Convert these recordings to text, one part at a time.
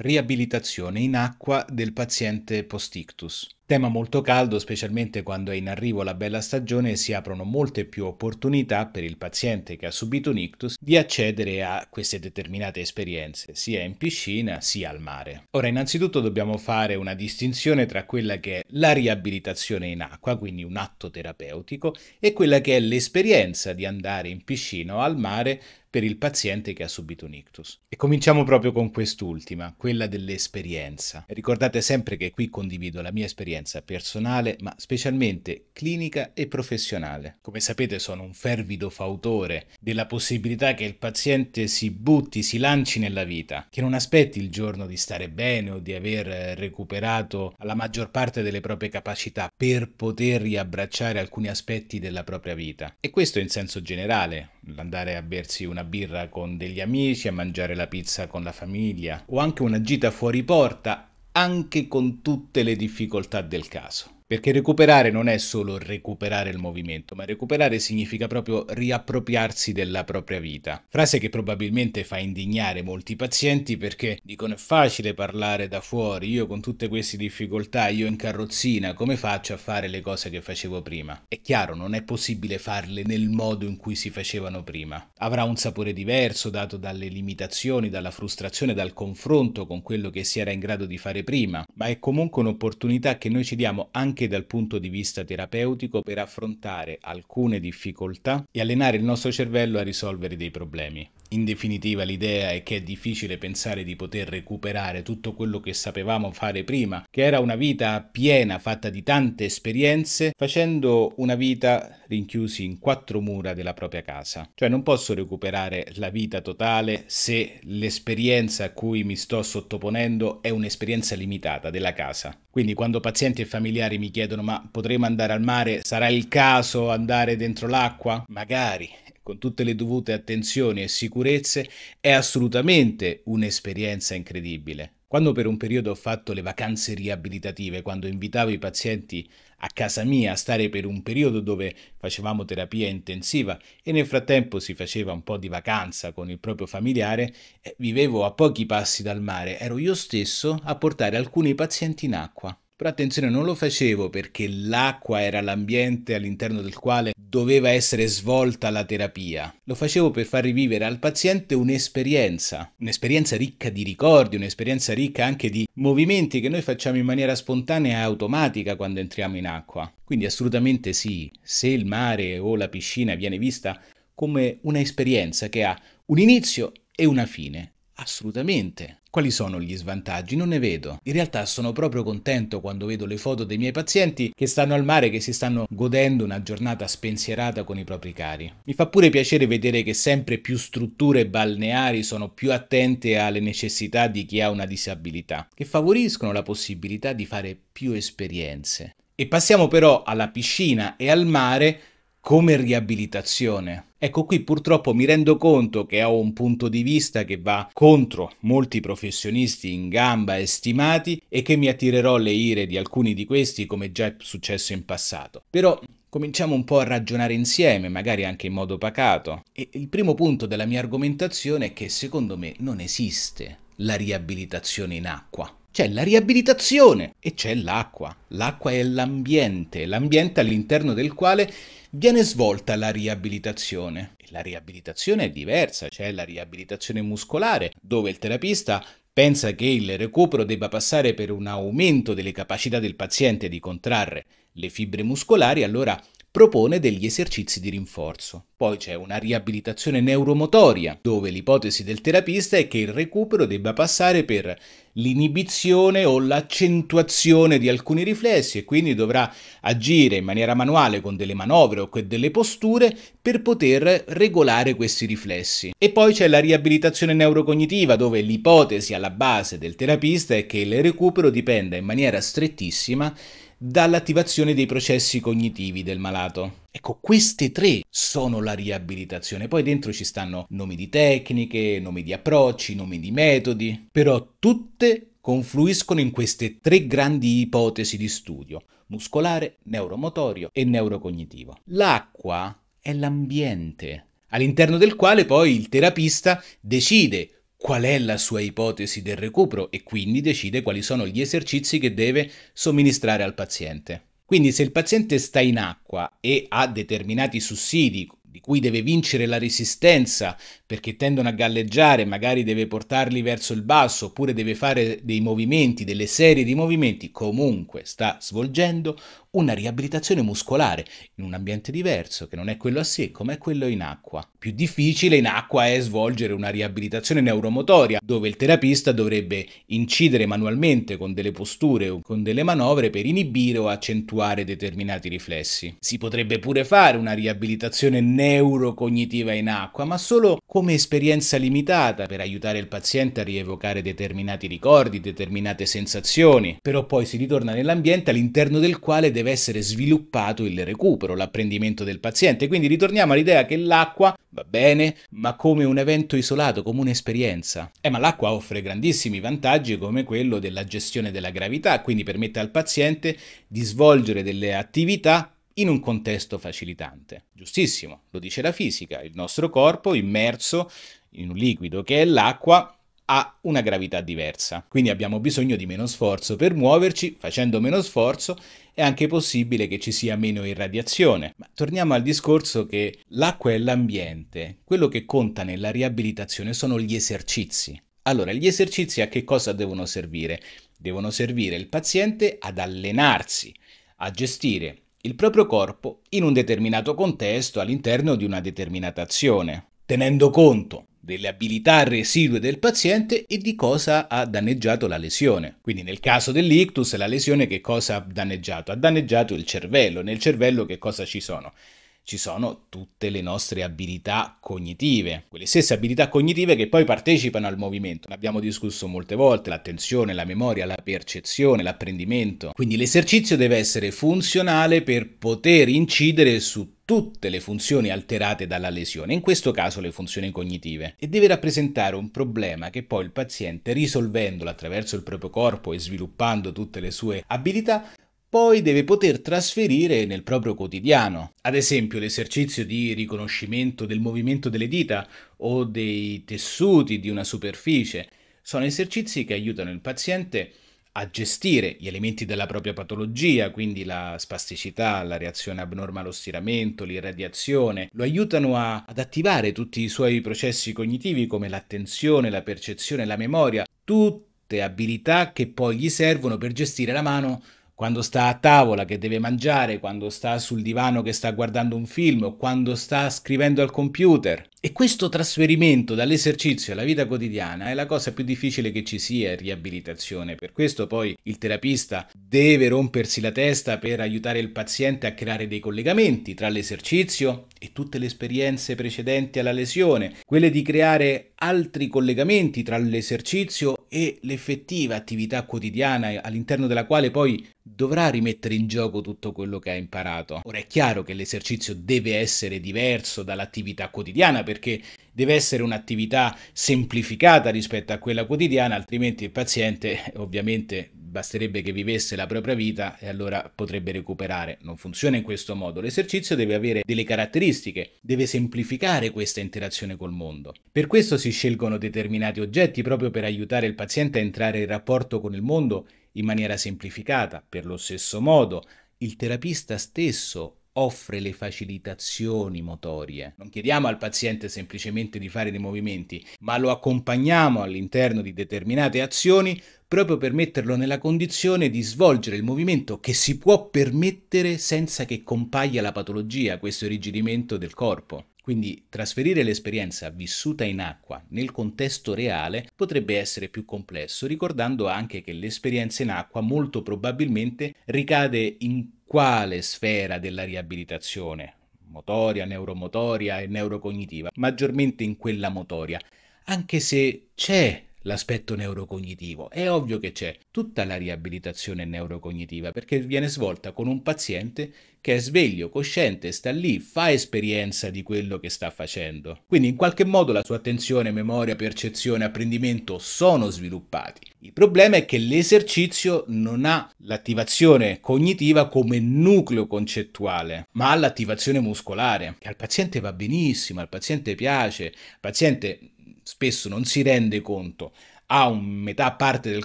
riabilitazione in acqua del paziente post-ictus. Tema molto caldo, specialmente quando è in arrivo la bella stagione, si aprono molte più opportunità per il paziente che ha subito un ictus di accedere a queste determinate esperienze, sia in piscina sia al mare. Ora, innanzitutto dobbiamo fare una distinzione tra quella che è la riabilitazione in acqua, quindi un atto terapeutico, e quella che è l'esperienza di andare in piscina o al mare per il paziente che ha subito un ictus. E cominciamo proprio con quest'ultima, quella dell'esperienza. Ricordate sempre che qui condivido la mia esperienza esperienza personale, ma specialmente clinica e professionale. Come sapete sono un fervido fautore della possibilità che il paziente si butti, si lanci nella vita, che non aspetti il giorno di stare bene o di aver recuperato la maggior parte delle proprie capacità per poter riabbracciare alcuni aspetti della propria vita. E questo in senso generale, l'andare a bersi una birra con degli amici, a mangiare la pizza con la famiglia o anche una gita fuori porta anche con tutte le difficoltà del caso. Perché recuperare non è solo recuperare il movimento, ma recuperare significa proprio riappropriarsi della propria vita. Frase che probabilmente fa indignare molti pazienti perché dicono è facile parlare da fuori, io con tutte queste difficoltà, io in carrozzina, come faccio a fare le cose che facevo prima? È chiaro, non è possibile farle nel modo in cui si facevano prima. Avrà un sapore diverso dato dalle limitazioni, dalla frustrazione, dal confronto con quello che si era in grado di fare prima, ma è comunque un'opportunità che noi ci diamo anche anche dal punto di vista terapeutico per affrontare alcune difficoltà e allenare il nostro cervello a risolvere dei problemi. In definitiva l'idea è che è difficile pensare di poter recuperare tutto quello che sapevamo fare prima, che era una vita piena, fatta di tante esperienze, facendo una vita rinchiusi in quattro mura della propria casa. Cioè non posso recuperare la vita totale se l'esperienza a cui mi sto sottoponendo è un'esperienza limitata della casa. Quindi quando pazienti e familiari mi chiedono ma potremo andare al mare, sarà il caso andare dentro l'acqua? Magari, con tutte le dovute attenzioni e sicurezze, è assolutamente un'esperienza incredibile. Quando per un periodo ho fatto le vacanze riabilitative, quando invitavo i pazienti a casa mia a stare per un periodo dove facevamo terapia intensiva e nel frattempo si faceva un po' di vacanza con il proprio familiare, eh, vivevo a pochi passi dal mare, ero io stesso a portare alcuni pazienti in acqua però attenzione non lo facevo perché l'acqua era l'ambiente all'interno del quale doveva essere svolta la terapia, lo facevo per far rivivere al paziente un'esperienza, un'esperienza ricca di ricordi, un'esperienza ricca anche di movimenti che noi facciamo in maniera spontanea e automatica quando entriamo in acqua. Quindi assolutamente sì, se il mare o la piscina viene vista come un'esperienza che ha un inizio e una fine, assolutamente. Quali sono gli svantaggi? Non ne vedo. In realtà sono proprio contento quando vedo le foto dei miei pazienti che stanno al mare, che si stanno godendo una giornata spensierata con i propri cari. Mi fa pure piacere vedere che sempre più strutture balneari sono più attente alle necessità di chi ha una disabilità, che favoriscono la possibilità di fare più esperienze. E passiamo però alla piscina e al mare come riabilitazione. Ecco qui purtroppo mi rendo conto che ho un punto di vista che va contro molti professionisti in gamba e stimati e che mi attirerò le ire di alcuni di questi come già è successo in passato. Però cominciamo un po' a ragionare insieme, magari anche in modo pacato. E il primo punto della mia argomentazione è che secondo me non esiste la riabilitazione in acqua. C'è la riabilitazione e c'è l'acqua. L'acqua è l'ambiente, l'ambiente all'interno del quale viene svolta la riabilitazione. E la riabilitazione è diversa, c'è la riabilitazione muscolare, dove il terapista pensa che il recupero debba passare per un aumento delle capacità del paziente di contrarre le fibre muscolari, allora propone degli esercizi di rinforzo. Poi c'è una riabilitazione neuromotoria, dove l'ipotesi del terapista è che il recupero debba passare per l'inibizione o l'accentuazione di alcuni riflessi e quindi dovrà agire in maniera manuale con delle manovre o con delle posture per poter regolare questi riflessi. E poi c'è la riabilitazione neurocognitiva, dove l'ipotesi alla base del terapista è che il recupero dipenda in maniera strettissima dall'attivazione dei processi cognitivi del malato. Ecco, queste tre sono la riabilitazione, poi dentro ci stanno nomi di tecniche, nomi di approcci, nomi di metodi, però tutte confluiscono in queste tre grandi ipotesi di studio, muscolare, neuromotorio e neurocognitivo. L'acqua è l'ambiente all'interno del quale poi il terapista decide qual è la sua ipotesi del recupero e quindi decide quali sono gli esercizi che deve somministrare al paziente. Quindi se il paziente sta in acqua e ha determinati sussidi di cui deve vincere la resistenza perché tendono a galleggiare, magari deve portarli verso il basso oppure deve fare dei movimenti, delle serie di movimenti, comunque sta svolgendo una riabilitazione muscolare in un ambiente diverso, che non è quello a sé, come è quello in acqua. Più difficile in acqua è svolgere una riabilitazione neuromotoria, dove il terapista dovrebbe incidere manualmente con delle posture o con delle manovre per inibire o accentuare determinati riflessi. Si potrebbe pure fare una riabilitazione neurocognitiva in acqua, ma solo come esperienza limitata per aiutare il paziente a rievocare determinati ricordi, determinate sensazioni, però poi si ritorna nell'ambiente all'interno del quale deve deve essere sviluppato il recupero, l'apprendimento del paziente. Quindi ritorniamo all'idea che l'acqua va bene, ma come un evento isolato, come un'esperienza. Eh, ma l'acqua offre grandissimi vantaggi come quello della gestione della gravità, quindi permette al paziente di svolgere delle attività in un contesto facilitante. Giustissimo, lo dice la fisica, il nostro corpo immerso in un liquido che è l'acqua ha una gravità diversa. Quindi abbiamo bisogno di meno sforzo per muoverci, facendo meno sforzo è anche possibile che ci sia meno irradiazione. Ma torniamo al discorso che l'acqua è l'ambiente, quello che conta nella riabilitazione sono gli esercizi. Allora, gli esercizi a che cosa devono servire? Devono servire il paziente ad allenarsi, a gestire il proprio corpo in un determinato contesto all'interno di una determinata azione, tenendo conto delle abilità residue del paziente e di cosa ha danneggiato la lesione. Quindi nel caso dell'ictus la lesione che cosa ha danneggiato? Ha danneggiato il cervello. Nel cervello che cosa ci sono? Ci sono tutte le nostre abilità cognitive, quelle stesse abilità cognitive che poi partecipano al movimento. Ne abbiamo discusso molte volte, l'attenzione, la memoria, la percezione, l'apprendimento. Quindi l'esercizio deve essere funzionale per poter incidere su tutte le funzioni alterate dalla lesione, in questo caso le funzioni cognitive, e deve rappresentare un problema che poi il paziente, risolvendolo attraverso il proprio corpo e sviluppando tutte le sue abilità, poi deve poter trasferire nel proprio quotidiano. Ad esempio l'esercizio di riconoscimento del movimento delle dita o dei tessuti di una superficie sono esercizi che aiutano il paziente a a gestire gli elementi della propria patologia, quindi la spasticità, la reazione abnormale allo stiramento, l'irradiazione, lo aiutano a, ad attivare tutti i suoi processi cognitivi come l'attenzione, la percezione, la memoria, tutte abilità che poi gli servono per gestire la mano quando sta a tavola che deve mangiare, quando sta sul divano che sta guardando un film o quando sta scrivendo al computer. E questo trasferimento dall'esercizio alla vita quotidiana è la cosa più difficile che ci sia in riabilitazione. Per questo poi il terapista deve rompersi la testa per aiutare il paziente a creare dei collegamenti tra l'esercizio e tutte le esperienze precedenti alla lesione, quelle di creare altri collegamenti tra l'esercizio e l'effettiva attività quotidiana all'interno della quale poi dovrà rimettere in gioco tutto quello che ha imparato. Ora è chiaro che l'esercizio deve essere diverso dall'attività quotidiana perché deve essere un'attività semplificata rispetto a quella quotidiana, altrimenti il paziente ovviamente basterebbe che vivesse la propria vita e allora potrebbe recuperare. Non funziona in questo modo. L'esercizio deve avere delle caratteristiche, deve semplificare questa interazione col mondo. Per questo si scelgono determinati oggetti proprio per aiutare il paziente a entrare in rapporto con il mondo in maniera semplificata. Per lo stesso modo, il terapista stesso offre le facilitazioni motorie. Non chiediamo al paziente semplicemente di fare dei movimenti, ma lo accompagniamo all'interno di determinate azioni proprio per metterlo nella condizione di svolgere il movimento che si può permettere senza che compaia la patologia, questo irrigidimento del corpo. Quindi trasferire l'esperienza vissuta in acqua nel contesto reale potrebbe essere più complesso, ricordando anche che l'esperienza in acqua molto probabilmente ricade in quale sfera della riabilitazione, motoria, neuromotoria e neurocognitiva, maggiormente in quella motoria, anche se c'è l'aspetto neurocognitivo. È ovvio che c'è tutta la riabilitazione neurocognitiva perché viene svolta con un paziente che è sveglio, cosciente, sta lì, fa esperienza di quello che sta facendo. Quindi in qualche modo la sua attenzione, memoria, percezione, apprendimento sono sviluppati. Il problema è che l'esercizio non ha l'attivazione cognitiva come nucleo concettuale, ma ha l'attivazione muscolare, che al paziente va benissimo, al paziente piace, al paziente spesso non si rende conto, ha un metà parte del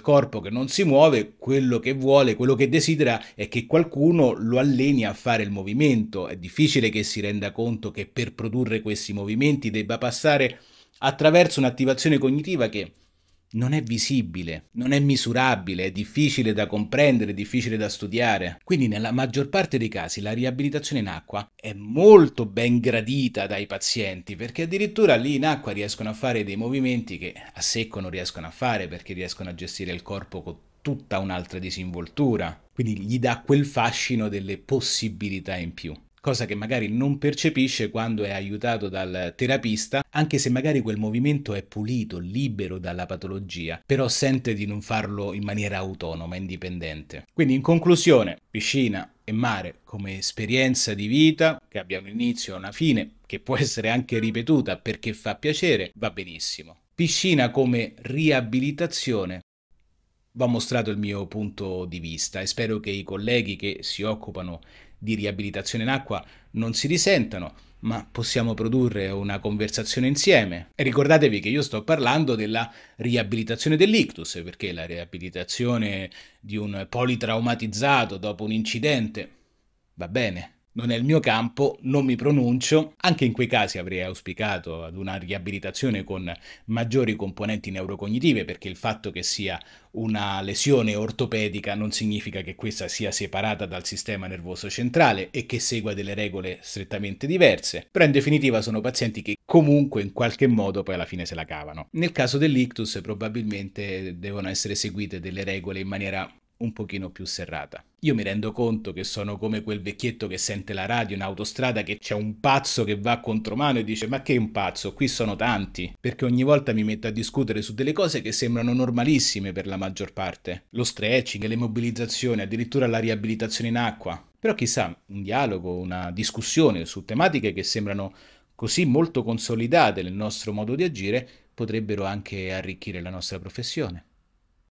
corpo che non si muove, quello che vuole, quello che desidera è che qualcuno lo alleni a fare il movimento. È difficile che si renda conto che per produrre questi movimenti debba passare attraverso un'attivazione cognitiva che non è visibile, non è misurabile, è difficile da comprendere, difficile da studiare. Quindi nella maggior parte dei casi la riabilitazione in acqua è molto ben gradita dai pazienti perché addirittura lì in acqua riescono a fare dei movimenti che a secco non riescono a fare perché riescono a gestire il corpo con tutta un'altra disinvoltura. Quindi gli dà quel fascino delle possibilità in più cosa che magari non percepisce quando è aiutato dal terapista, anche se magari quel movimento è pulito, libero dalla patologia, però sente di non farlo in maniera autonoma, indipendente. Quindi in conclusione, piscina e mare come esperienza di vita che abbia un inizio e una fine, che può essere anche ripetuta perché fa piacere, va benissimo. Piscina come riabilitazione vi ho mostrato il mio punto di vista e spero che i colleghi che si occupano di riabilitazione in acqua non si risentano, ma possiamo produrre una conversazione insieme. ricordatevi che io sto parlando della riabilitazione dell'ictus, perché la riabilitazione di un politraumatizzato dopo un incidente va bene, non è il mio campo, non mi pronuncio. Anche in quei casi avrei auspicato ad una riabilitazione con maggiori componenti neurocognitive, perché il fatto che sia una lesione ortopedica non significa che questa sia separata dal sistema nervoso centrale e che segua delle regole strettamente diverse. Però in definitiva sono pazienti che comunque in qualche modo poi alla fine se la cavano. Nel caso dell'ictus probabilmente devono essere seguite delle regole in maniera un pochino più serrata. Io mi rendo conto che sono come quel vecchietto che sente la radio in autostrada che c'è un pazzo che va contro mano e dice ma che è un pazzo, qui sono tanti, perché ogni volta mi metto a discutere su delle cose che sembrano normalissime per la maggior parte. Lo stretching, le mobilizzazioni, addirittura la riabilitazione in acqua. Però chissà, un dialogo, una discussione su tematiche che sembrano così molto consolidate nel nostro modo di agire potrebbero anche arricchire la nostra professione.